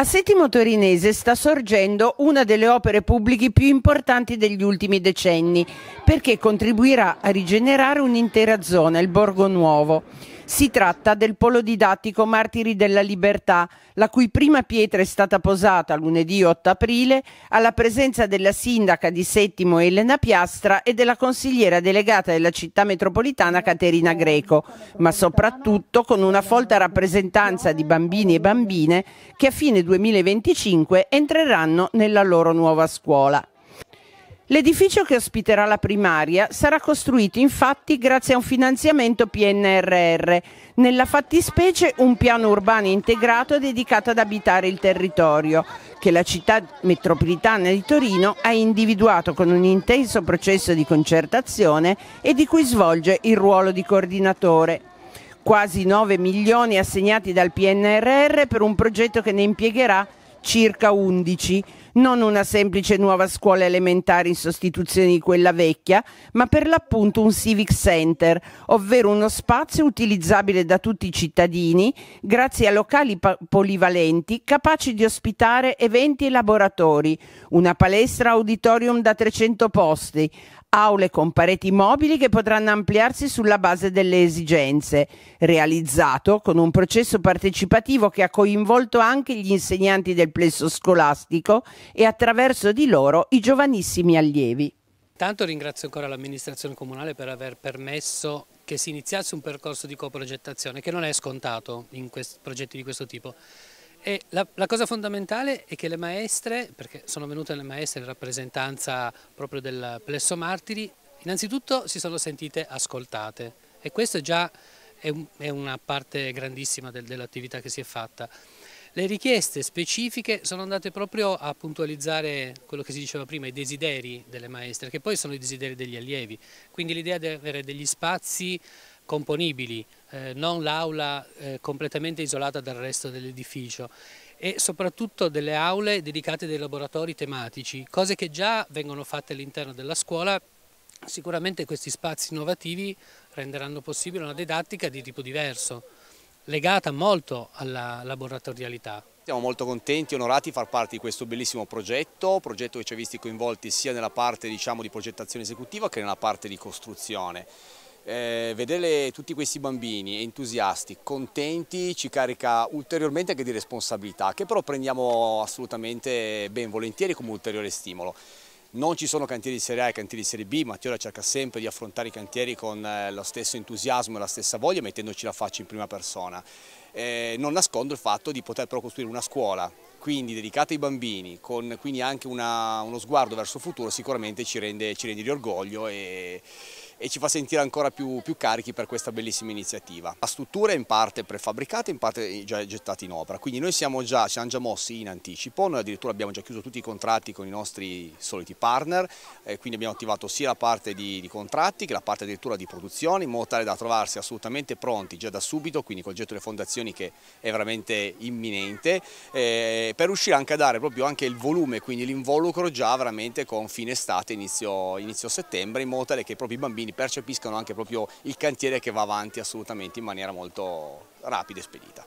A Settimo Torinese sta sorgendo una delle opere pubbliche più importanti degli ultimi decenni, perché contribuirà a rigenerare un'intera zona, il Borgo Nuovo. Si tratta del polo didattico Martiri della Libertà, la cui prima pietra è stata posata lunedì 8 aprile alla presenza della sindaca di Settimo Elena Piastra e della consigliera delegata della città metropolitana Caterina Greco, ma soprattutto con una folta rappresentanza di bambini e bambine che a fine 2025 entreranno nella loro nuova scuola. L'edificio che ospiterà la primaria sarà costruito infatti grazie a un finanziamento PNRR, nella fattispecie un piano urbano integrato dedicato ad abitare il territorio, che la città metropolitana di Torino ha individuato con un intenso processo di concertazione e di cui svolge il ruolo di coordinatore. Quasi 9 milioni assegnati dal PNRR per un progetto che ne impiegherà circa 11 non una semplice nuova scuola elementare in sostituzione di quella vecchia, ma per l'appunto un civic center, ovvero uno spazio utilizzabile da tutti i cittadini grazie a locali polivalenti capaci di ospitare eventi e laboratori, una palestra auditorium da 300 posti, aule con pareti mobili che potranno ampliarsi sulla base delle esigenze, realizzato con un processo partecipativo che ha coinvolto anche gli insegnanti del plesso scolastico e attraverso di loro i giovanissimi allievi. Tanto ringrazio ancora l'amministrazione comunale per aver permesso che si iniziasse un percorso di coprogettazione che non è scontato in progetti di questo tipo. E la, la, cosa fondamentale è che le maestre, perché sono venute le maestre in rappresentanza proprio del Plesso Martiri, innanzitutto si sono sentite ascoltate e questo già è, un, è una parte grandissima del, dell'attività che si è fatta. Le richieste specifiche sono andate proprio a puntualizzare quello che si diceva prima, i desideri delle maestre, che poi sono i desideri degli allievi, quindi l'idea di avere degli spazi componibili, eh, non l'aula eh, completamente isolata dal resto dell'edificio e soprattutto delle aule dedicate ai laboratori tematici, cose che già vengono fatte all'interno della scuola Sicuramente questi spazi innovativi renderanno possibile una didattica di tipo diverso legata molto alla laboratorialità. Siamo molto contenti e onorati di far parte di questo bellissimo progetto, progetto che ci ha visti coinvolti sia nella parte diciamo, di progettazione esecutiva che nella parte di costruzione. Eh, vedere tutti questi bambini entusiasti, contenti, ci carica ulteriormente anche di responsabilità che però prendiamo assolutamente ben volentieri come ulteriore stimolo non ci sono cantieri di Serie A e cantieri di Serie B, Matteola cerca sempre di affrontare i cantieri con eh, lo stesso entusiasmo e la stessa voglia mettendoci la faccia in prima persona. Eh, non nascondo il fatto di poter però costruire una scuola quindi dedicata ai bambini, con quindi anche una, uno sguardo verso il futuro, sicuramente ci rende, ci rende di orgoglio e e ci fa sentire ancora più, più carichi per questa bellissima iniziativa. La struttura è in parte prefabbricata, in parte già gettata in opera, quindi noi siamo già, ci siamo già mossi in anticipo, noi addirittura abbiamo già chiuso tutti i contratti con i nostri soliti partner, eh, quindi abbiamo attivato sia la parte di, di contratti che la parte addirittura di produzione in modo tale da trovarsi assolutamente pronti già da subito, quindi col getto delle fondazioni che è veramente imminente, eh, per riuscire anche a dare proprio anche il volume, quindi l'involucro già veramente con fine estate, inizio, inizio settembre, in modo tale che proprio i bambini quindi percepiscano anche proprio il cantiere che va avanti assolutamente in maniera molto rapida e spedita.